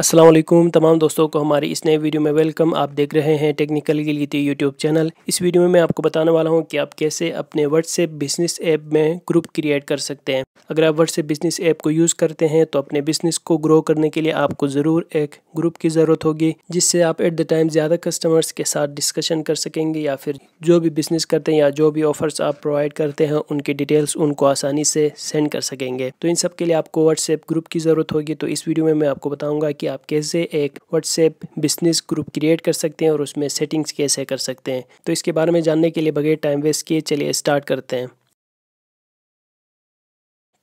अस्सलाम वालेकुम तमाम दोस्तों को हमारी इस नए वीडियो में वेलकम आप देख रहे हैं टेक्निकल के लिए तो यूट्यूब चैनल इस वीडियो में मैं आपको बताने वाला हूं कि आप कैसे अपने व्हाट्सएप बिजनेस ऐप में ग्रुप क्रिएट कर सकते हैं अगर आप व्हाट्सएप बिजनेस ऐप को यूज़ करते हैं तो अपने बिजनेस को ग्रो करने के लिए आपको ज़रूर एक ग्रुप की ज़रूरत होगी जिससे आप एट द टाइम ज़्यादा कस्टमर्स के साथ डिस्कशन कर सकेंगे या फिर जो भी बिजनेस करते हैं या जो भी ऑफर्स आप प्रोवाइड करते हैं उनकी डिटेल्स उनको आसानी से सेंड कर सकेंगे तो इन सब के लिए आपको व्हाट्सएप ग्रुप की ज़रूरत होगी तो इस वीडियो में मैं आपको बताऊँगा कि कि आप कैसे एक व्हाट्सएप बिजनेस ग्रुप क्रिएट कर सकते हैं और उसमें सेटिंग्स कैसे कर सकते हैं तो इसके बारे में जानने के लिए बगैर टाइम वेस्ट किए चलिए स्टार्ट करते हैं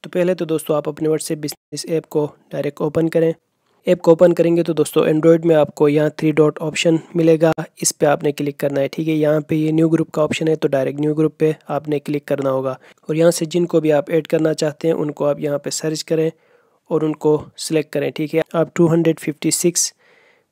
तो पहले तो दोस्तों आप अपने व्हाट्सएप बिजनेस ऐप को डायरेक्ट ओपन करें ऐप को ओपन करेंगे तो दोस्तों एंड्रॉयड में आपको यहाँ थ्री डॉट ऑप्शन मिलेगा इस पर आपने क्लिक करना है ठीक है यहाँ पे ये न्यू ग्रुप का ऑप्शन है तो डायरेक्ट न्यू ग्रुप पे आपने क्लिक करना होगा और यहाँ से जिनको भी आप ऐड करना चाहते हैं उनको आप यहाँ पे सर्च करें और उनको सिलेक्ट करें ठीक है आप 256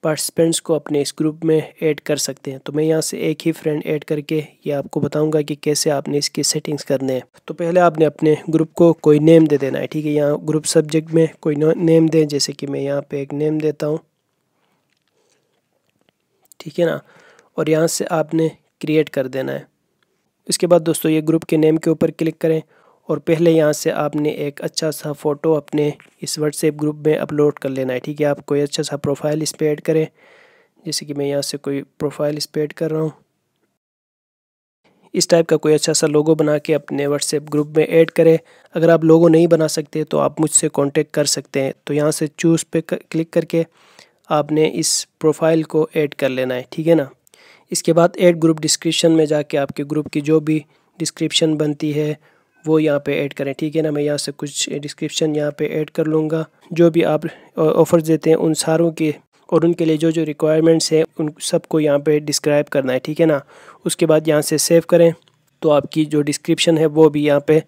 पार्टिसिपेंट्स को अपने इस ग्रुप में ऐड कर सकते हैं तो मैं यहाँ से एक ही फ्रेंड ऐड करके ये आपको बताऊंगा कि कैसे आपने इसकी सेटिंग्स करने हैं तो पहले आपने अपने ग्रुप को कोई नेम दे देना है ठीक है यहाँ ग्रुप सब्जेक्ट में कोई नेम दें जैसे कि मैं यहाँ पर एक नेम देता हूँ ठीक है ना और यहाँ से आपने क्रिएट कर देना है इसके बाद दोस्तों ये ग्रुप के नेम के ऊपर क्लिक करें और पहले यहाँ से आपने एक अच्छा सा फ़ोटो अपने इस व्हाट्सएप ग्रुप में अपलोड कर लेना है ठीक है आप कोई अच्छा सा प्रोफाइल इस पर ऐड करें जैसे कि मैं यहाँ से कोई प्रोफाइल इस पर ऐड कर रहा हूँ इस टाइप का कोई अच्छा सा लोगो बना के अपने व्हाट्सएप ग्रुप में ऐड करें अगर आप लोगो नहीं बना सकते तो आप मुझसे कांटेक्ट कर सकते हैं तो यहाँ से चूज़ पे क्लिक करके आपने इस प्रोफाइल को ऐड कर लेना है ठीक है ना इसके बाद ऐड ग्रुप डिस्क्रिप्शन में जाके आपके ग्रुप की जो भी डिस्क्रिप्शन बनती है वो यहाँ पे ऐड करें ठीक है ना मैं यहाँ से कुछ डिस्क्रिप्शन यहाँ पे ऐड कर लूँगा जो भी आप ऑफ़र देते हैं उन सारों के और उनके लिए जो जो रिक्वायरमेंट्स हैं उन सबको यहाँ पे डिस्क्राइब करना है ठीक है ना उसके बाद यहाँ से सेव करें तो आपकी जो डिस्क्रिप्शन है वो भी यहाँ पर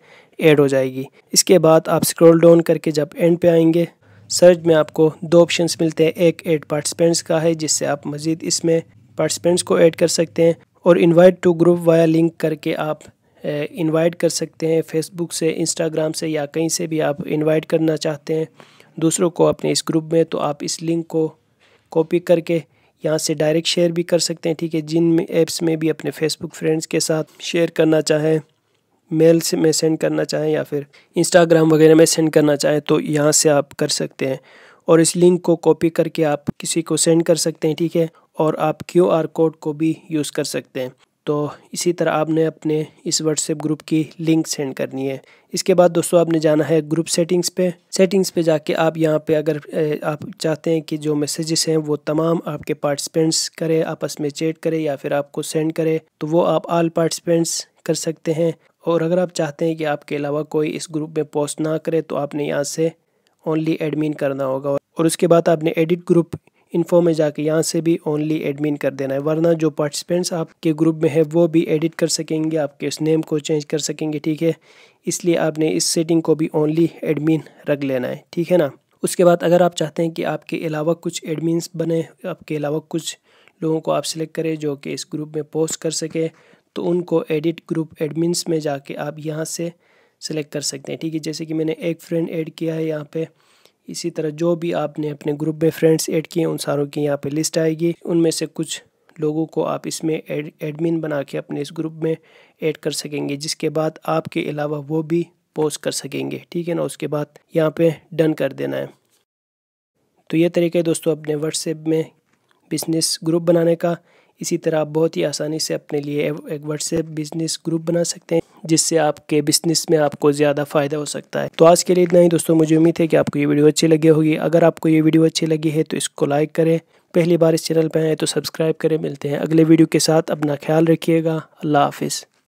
ऐड हो जाएगी इसके बाद आप स्क्रोल डाउन करके जब एंड पे आएंगे सर्च में आपको दो ऑप्शन मिलते हैं एक एड पार्टिसिपेंट्स का है जिससे आप मज़ीद इसमें पार्टिसिपेंट्स को ऐड कर सकते हैं और invite to group via link करके आप इनवाइट कर सकते हैं फेसबुक से इंस्टाग्राम से या कहीं से भी आप इनवाइट करना चाहते हैं दूसरों को अपने इस ग्रुप में तो आप इस लिंक को कॉपी करके यहाँ से डायरेक्ट शेयर भी कर सकते हैं ठीक है जिन ऐप्स में भी अपने फेसबुक फ्रेंड्स के साथ शेयर करना चाहें मेल से में सेंड करना चाहें या फिर इंस्टाग्राम वगैरह में सेंड करना चाहें तो यहाँ से आप कर सकते हैं और इस लिंक को कॉपी करके आप किसी को सेंड कर सकते हैं ठीक है और आप क्यू आर कोड को भी यूज़ कर सकते हैं तो इसी तरह आपने अपने इस व्हाट्सएप ग्रुप की लिंक सेंड करनी है इसके बाद दोस्तों आपने जाना है ग्रुप सेटिंग्स पे सेटिंग्स पे जाके आप यहाँ पे अगर आप चाहते हैं कि जो मैसेजेस हैं वो तमाम आपके पार्टिसिपेंट्स करें आपस में चैट करें या फिर आपको सेंड करें तो वो आप आल पार्टिसिपेंट्स कर सकते हैं और अगर आप चाहते हैं कि आपके अलावा कोई इस ग्रुप में पोस्ट ना करे तो आपने यहाँ से ओनली एडमिन करना होगा और उसके बाद आपने एडिट ग्रुप इन्फो में जाके यहाँ से भी ओनली एडमिन कर देना है वरना जो पार्टिसिपेंट्स आपके ग्रुप में है वो भी एडिट कर सकेंगे आपके उस नेम को चेंज कर सकेंगे ठीक है इसलिए आपने इस सेटिंग को भी ओनली एडमिन रख लेना है ठीक है ना उसके बाद अगर आप चाहते हैं कि आपके अलावा कुछ एडमिन्स बने आपके अलावा कुछ लोगों को आप सिलेक्ट करें जो कि इस ग्रुप में पोस्ट कर सके तो उनको एडिट ग्रुप एडमिन्स में जाके आप यहाँ से सिलेक्ट कर सकते हैं ठीक है जैसे कि मैंने एक फ्रेंड ऐड किया है यहाँ पे इसी तरह जो भी आपने अपने ग्रुप में फ्रेंड्स ऐड किए उन सारों की यहाँ पे लिस्ट आएगी उनमें से कुछ लोगों को आप इसमें एडमिन बना के अपने इस ग्रुप में ऐड कर सकेंगे जिसके बाद आपके अलावा वो भी पोस्ट कर सकेंगे ठीक है ना उसके बाद यहाँ पे डन कर देना है तो ये तरीका है दोस्तों अपने व्हाट्सएप में बिज़नेस ग्रुप बनाने का इसी तरह आप बहुत ही आसानी से अपने लिए एक व्हाट्सएप बिजनेस ग्रुप बना सकते हैं जिससे आपके बिजनेस में आपको ज़्यादा फायदा हो सकता है तो आज के लिए इतना ही दोस्तों मुझे उम्मीद है कि आपको ये वीडियो अच्छी लगी होगी अगर आपको ये वीडियो अच्छी लगी है तो इसको लाइक करें पहली बार इस चैनल पर आए तो सब्सक्राइब करें मिलते हैं अगले वीडियो के साथ अपना ख्याल रखिएगा अल्लाह हाफिज़